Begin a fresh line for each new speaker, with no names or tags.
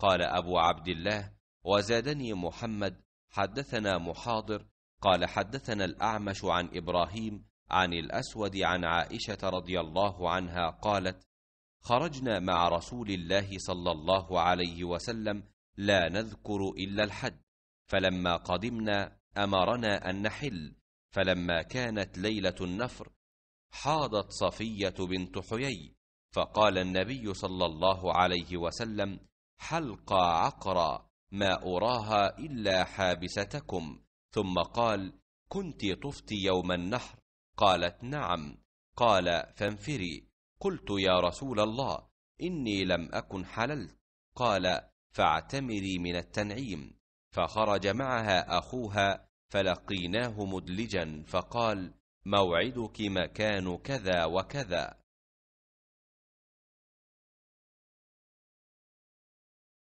قال أبو عبد الله
وزادني محمد حدثنا محاضر قال حدثنا الأعمش عن إبراهيم عن الأسود عن عائشة رضي الله عنها قالت خرجنا مع رسول الله صلى الله عليه وسلم لا نذكر إلا الحد فلما قدمنا أمرنا أن نحل فلما كانت ليلة النفر حاضت صفية بنت حيي فقال النبي صلى الله عليه وسلم حلق عقرا ما أراها إلا حابستكم ثم قال كنت طفت يوم النحر قالت نعم قال فانفري قلت يا رسول الله إني لم أكن حللت قال فاعتمري من التنعيم فخرج معها أخوها فلقيناه مدلجا فقال
موعدك مكان كذا وكذا